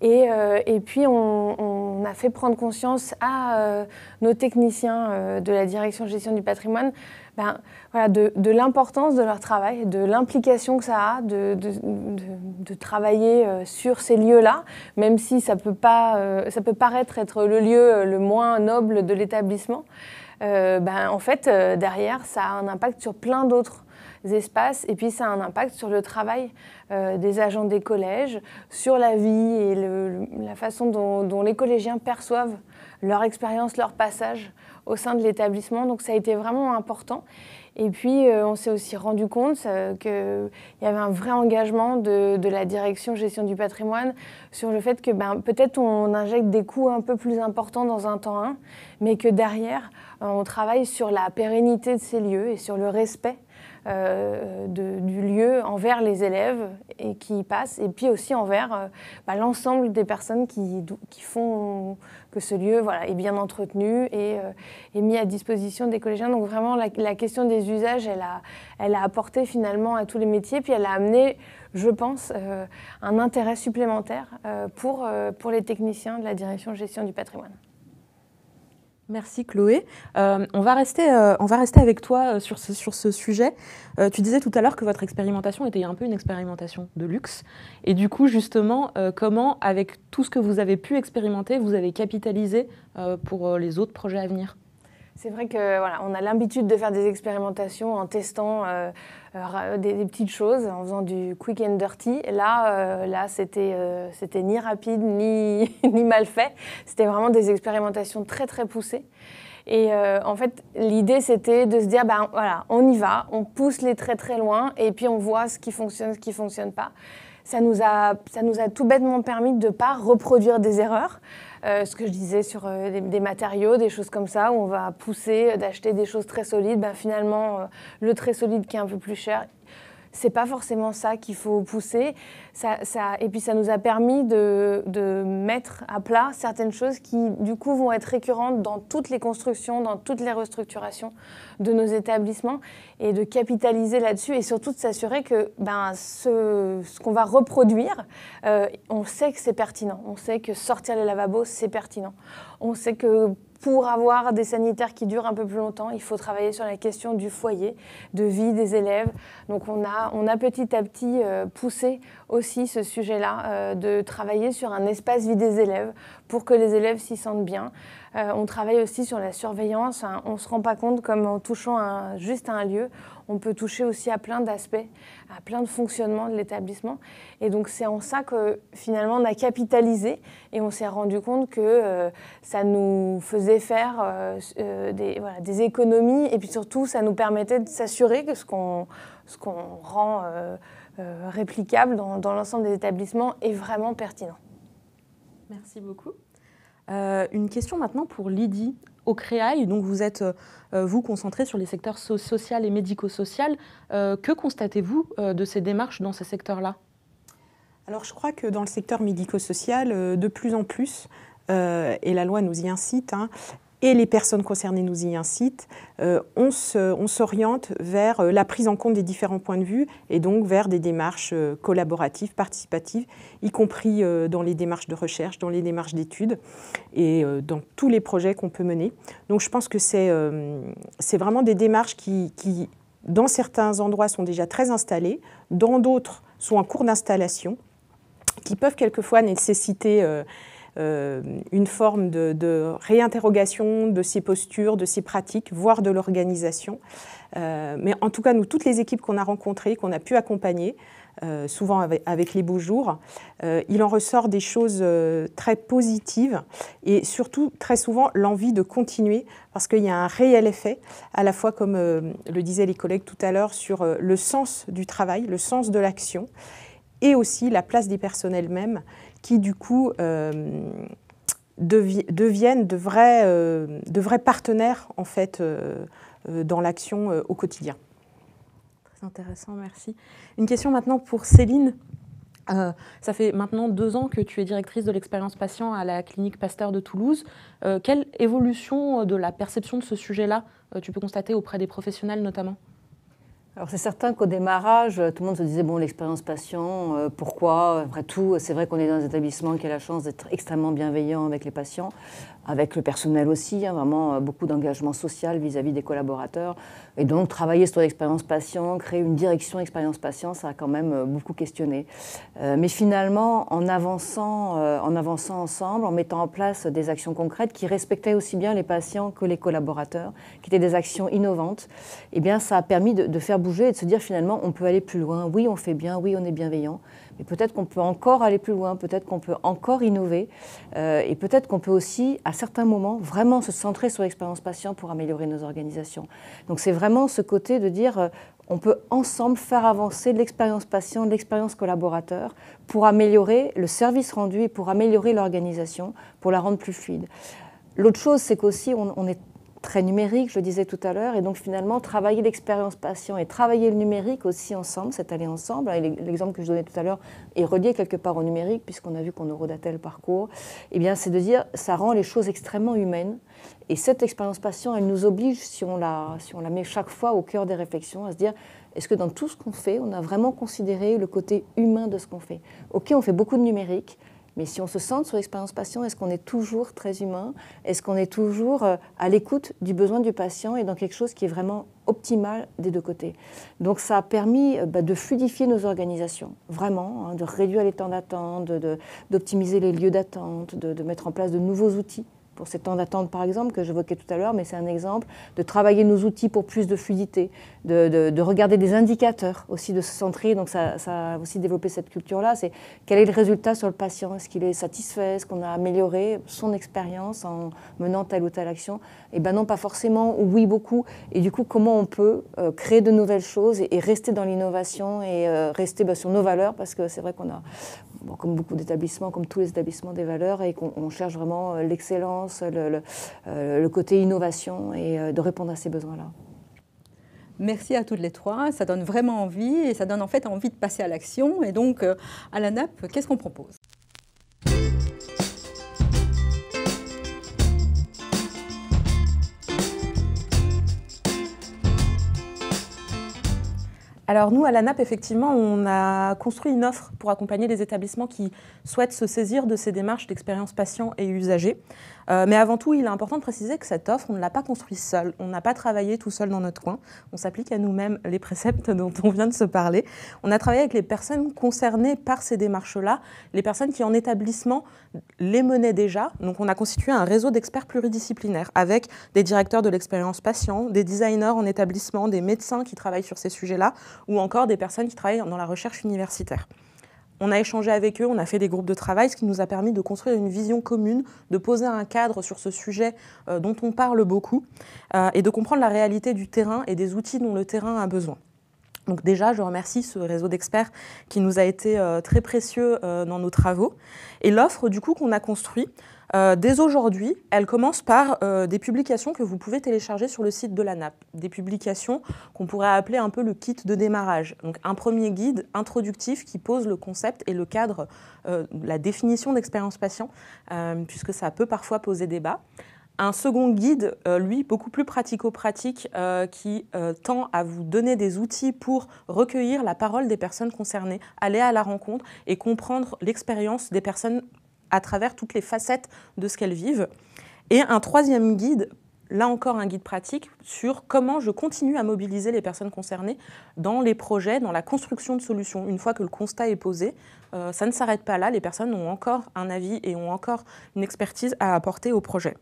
Et, euh, puis, on, a fait prendre conscience à nos techniciens de la direction gestion du patrimoine ben, voilà, de, l'importance de leur travail, de l'implication que ça a, de, travailler euh, sur ces lieux-là, même si ça peut euh, paraître être le lieu euh, le moins noble de l'établissement. Euh, ben, en fait, euh, derrière, ça a un impact sur plein d'autres espaces et puis ça a un impact sur le travail euh, des agents des collèges, sur la vie et la façon dont, les collégiens perçoivent leur expérience, leur passage au sein de l'établissement. Donc ça a été vraiment important. Et puis, euh, on s'est aussi rendu compte euh, qu'il y avait un vrai engagement de, la direction gestion du patrimoine sur le fait que ben, peut-être on injecte des coûts un peu plus importants dans un temps 1, mais que derrière, euh, on travaille sur la pérennité de ces lieux et sur le respect du lieu envers les élèves et qui y passent, et puis aussi envers ben, l'ensemble des personnes qui, qui font que ce lieu voilà, est bien entretenu et euh, est mis à disposition des collégiens. Donc vraiment, la, question des usages, elle a, elle a apporté finalement à tous les métiers, puis elle a amené, je pense, euh, un intérêt supplémentaire euh, pour, pour les techniciens de la direction gestion du patrimoine. Merci Chloé. Euh, on, va rester, euh, on va rester avec toi euh, sur ce, sur ce sujet. tu disais tout à l'heure que votre expérimentation était un peu une expérimentation de luxe. Et du coup, justement, comment, avec tout ce que vous avez pu expérimenter, vous avez capitalisé pour les autres projets à venir c'est vrai que voilà, on a l'habitude de faire des expérimentations en testant euh, euh, des, petites choses, en faisant du quick and dirty. là, euh, là, c'était c'était ni rapide ni, ni mal fait. C'était vraiment des expérimentations très très poussées. Et en fait, l'idée, c'était de se dire, ben voilà, on y va, on pousse les très très loin, et puis on voit ce qui fonctionne, ce qui fonctionne pas. Ça nous a, ça nous a tout bêtement permis de ne pas reproduire des erreurs, euh, ce que je disais sur euh, des, matériaux, des choses comme ça, où on va pousser euh, d'acheter des choses très solides. Ben, finalement, le très solide qui est un peu plus cher, c'est pas forcément ça qu'il faut pousser. Ça, et puis ça nous a permis de, de, mettre à plat certaines choses qui, du coup, vont être récurrentes dans toutes les constructions, dans toutes les restructurations de nos établissements, et de capitaliser là-dessus, et surtout de s'assurer que ben, ce, ce qu'on va reproduire, euh, on sait que c'est pertinent. On sait que sortir les lavabos, c'est pertinent. On sait que pour avoir des sanitaires qui durent un peu plus longtemps, il faut travailler sur la question du foyer, de vie des élèves. Donc on a, on a petit à petit euh, poussé aussi ce sujet-là, euh, de travailler sur un espace vie des élèves pour que les élèves s'y sentent bien. Euh, on travaille aussi sur la surveillance. Hein. on ne se rend pas compte comme en touchant juste un lieu, on peut toucher aussi à plein d'aspects, à plein de fonctionnements de l'établissement. Et donc c'est en ça que finalement on a capitalisé et on s'est rendu compte que euh, ça nous faisait faire euh, euh, des, économies et puis surtout ça nous permettait de s'assurer que ce qu'on rend réplicable dans l'ensemble des établissements est vraiment pertinent. Merci beaucoup. Euh, une question maintenant pour Lydie. Au Créail, donc vous êtes, euh, euh, vous, concentré sur les secteurs social et médico-social. que constatez-vous de ces démarches dans ces secteurs-là Alors, je crois que dans le secteur médico-social, de plus en plus, et la loi nous y incite, hein, et les personnes concernées nous y incitent, euh, on s'oriente vers euh, la prise en compte des différents points de vue et donc vers des démarches euh, collaboratives, participatives, y compris dans les démarches de recherche, dans les démarches d'études et dans tous les projets qu'on peut mener. Donc je pense que c'est c'est vraiment des démarches qui, dans certains endroits, sont déjà très installées, dans d'autres, sont en cours d'installation, qui peuvent quelquefois nécessiter... Euh, une forme de, réinterrogation de ses postures, de ces pratiques, voire de l'organisation. Euh, mais en tout cas, nous, toutes les équipes qu'on a rencontrées, qu'on a pu accompagner, euh, souvent avec, les beaux jours. il en ressort des choses très positives et surtout très souvent l'envie de continuer parce qu'il y a un réel effet, à la fois comme le disaient les collègues tout à l'heure, sur le sens du travail, le sens de l'action et aussi la place des personnels mêmes qui du coup euh, deviennent de vrais, euh, de vrais, partenaires en fait euh, dans l'action au quotidien. Très intéressant, merci. Une question maintenant pour Céline. ça fait maintenant deux ans que tu es directrice de l'expérience patient à la clinique Pasteur de Toulouse. quelle évolution de la perception de ce sujet-là tu peux constater auprès des professionnels notamment alors c'est certain qu'au démarrage, tout le monde se disait bon l'expérience patient, euh, pourquoi Après tout, c'est vrai qu'on est dans un établissement qui a la chance d'être extrêmement bienveillant avec les patients avec le personnel aussi, hein, vraiment euh, beaucoup d'engagement social vis-à-vis des collaborateurs. Et donc, travailler sur l'expérience patient, créer une direction expérience patient, ça a quand même euh, beaucoup questionné. Euh, mais finalement, en avançant, ensemble, en mettant en place des actions concrètes qui respectaient aussi bien les patients que les collaborateurs, qui étaient des actions innovantes, eh bien, ça a permis de faire bouger et de se dire finalement, on peut aller plus loin. Oui, on fait bien, oui, on est bienveillant. Et peut-être qu'on peut encore aller plus loin, peut-être qu'on peut encore innover, euh, et peut-être qu'on peut aussi, à certains moments, vraiment se centrer sur l'expérience patient pour améliorer nos organisations. Donc c'est vraiment ce côté de dire, euh, on peut ensemble faire avancer l'expérience patient, l'expérience collaborateur, pour améliorer le service rendu et pour améliorer l'organisation, pour la rendre plus fluide. L'autre chose, c'est qu'aussi, on, on est très numérique, je le disais tout à l'heure, et donc finalement travailler l'expérience patient et travailler le numérique aussi ensemble, c'est aller ensemble. L'exemple que je donnais tout à l'heure est relié quelque part au numérique, puisqu'on a vu qu'on eurodatait le parcours. Eh bien, c'est de dire, ça rend les choses extrêmement humaines. Et cette expérience patient, elle nous oblige, si on, la, si on la met chaque fois au cœur des réflexions, à se dire, est-ce que dans tout ce qu'on fait, on a vraiment considéré le côté humain de ce qu'on fait Ok, on fait beaucoup de numérique, mais si on se centre sur l'expérience patient, est-ce qu'on est toujours très humain Est-ce qu'on est toujours euh, à l'écoute du besoin du patient et dans quelque chose qui est vraiment optimal des deux côtés Donc ça a permis euh, bah, de fluidifier nos organisations, vraiment, hein, de réduire les temps d'attente, d'optimiser les lieux d'attente, de mettre en place de nouveaux outils pour ces temps d'attente par exemple que j'évoquais tout à l'heure, mais c'est un exemple, de travailler nos outils pour plus de fluidité, de, de, regarder des indicateurs aussi, de se centrer, donc ça, ça a aussi développé cette culture-là, c'est quel est le résultat sur le patient, est-ce qu'il est satisfait, est-ce qu'on a amélioré son expérience en menant telle ou telle action Eh bien non, pas forcément, oui beaucoup, et du coup comment on peut euh, créer de nouvelles choses et, rester dans l'innovation et euh, rester bah, sur nos valeurs, parce que c'est vrai qu'on a, comme beaucoup d'établissements, comme tous les établissements des valeurs, et qu'on cherche vraiment euh, l'excellence, euh, le, côté innovation et euh, de répondre à ces besoins-là. Merci à toutes les trois. Ça donne vraiment envie et ça donne en fait envie de passer à l'action. Et donc, euh, à la Nap, qu'est-ce qu'on propose Alors nous, à la NAP, effectivement, on a construit une offre pour accompagner les établissements qui souhaitent se saisir de ces démarches d'expérience patient et usager. Euh, mais avant tout, il est important de préciser que cette offre, on ne l'a pas construite seule. On n'a pas travaillé tout seul dans notre coin. On s'applique à nous-mêmes les préceptes dont on vient de se parler. On a travaillé avec les personnes concernées par ces démarches-là, les personnes qui en établissement les menaient déjà. Donc on a constitué un réseau d'experts pluridisciplinaires avec des directeurs de l'expérience patient, des designers en établissement, des médecins qui travaillent sur ces sujets-là, ou encore des personnes qui travaillent dans la recherche universitaire. On a échangé avec eux, on a fait des groupes de travail, ce qui nous a permis de construire une vision commune, de poser un cadre sur ce sujet euh, dont on parle beaucoup euh, et de comprendre la réalité du terrain et des outils dont le terrain a besoin. Donc déjà, je remercie ce réseau d'experts qui nous a été euh, très précieux dans nos travaux. Et l'offre, du coup, qu'on a construit, euh, dès aujourd'hui, elle commence par euh, des publications que vous pouvez télécharger sur le site de la NAP. des publications qu'on pourrait appeler un peu le kit de démarrage. Donc un premier guide introductif qui pose le concept et le cadre, euh, la définition d'expérience patient, puisque ça peut parfois poser débat. Un second guide, lui, beaucoup plus pratico-pratique, qui tend à vous donner des outils pour recueillir la parole des personnes concernées, aller à la rencontre et comprendre l'expérience des personnes à travers toutes les facettes de ce qu'elles vivent. Et un troisième guide, là encore un guide pratique, sur comment je continue à mobiliser les personnes concernées dans les projets, dans la construction de solutions. Une fois que le constat est posé, euh, ça ne s'arrête pas là, les personnes ont encore un avis et ont encore une expertise à apporter au projet.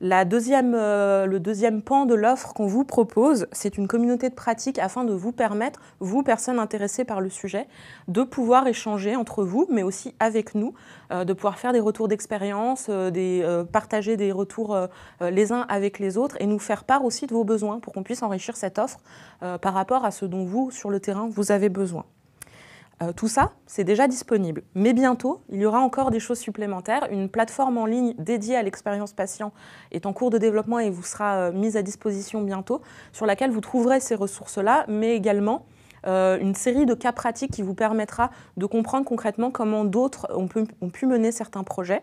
La deuxième, euh, le deuxième pan de l'offre qu'on vous propose, c'est une communauté de pratique afin de vous permettre, vous, personnes intéressées par le sujet, de pouvoir échanger entre vous, mais aussi avec nous, euh, de pouvoir faire des retours d'expérience, euh, partager des retours les uns avec les autres et nous faire part aussi de vos besoins pour qu'on puisse enrichir cette offre par rapport à ce dont vous, sur le terrain, vous avez besoin. Euh, tout ça, c'est déjà disponible. Mais bientôt, il y aura encore des choses supplémentaires. Une plateforme en ligne dédiée à l'expérience patient est en cours de développement et vous sera euh, mise à disposition bientôt, sur laquelle vous trouverez ces ressources-là, mais également euh, une série de cas pratiques qui vous permettra de comprendre concrètement comment d'autres ont, pu mener certains projets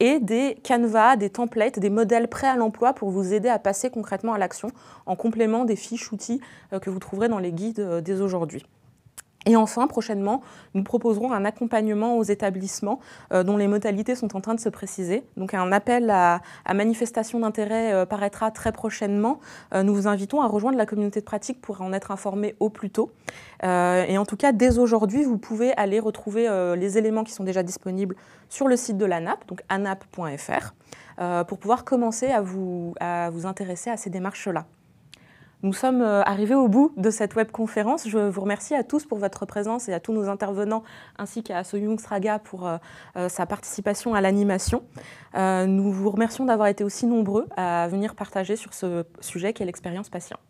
et des canevas, des templates, des modèles prêts à l'emploi pour vous aider à passer concrètement à l'action en complément des fiches outils que vous trouverez dans les guides dès aujourd'hui. Et enfin, prochainement, nous proposerons un accompagnement aux établissements euh, dont les modalités sont en train de se préciser. Donc un appel à, manifestation d'intérêt euh, paraîtra très prochainement. Euh, nous vous invitons à rejoindre la communauté de pratique pour en être informé au plus tôt. et en tout cas, dès aujourd'hui, vous pouvez aller retrouver les éléments qui sont déjà disponibles sur le site de l'ANAP, donc anap.fr, pour pouvoir commencer à vous intéresser à ces démarches-là. Nous sommes euh, arrivés au bout de cette webconférence. Je vous remercie à tous pour votre présence et à tous nos intervenants, ainsi qu'à Soyoung Sraga pour euh, euh, sa participation à l'animation. nous vous remercions d'avoir été aussi nombreux à venir partager sur ce sujet qu'est l'expérience patient.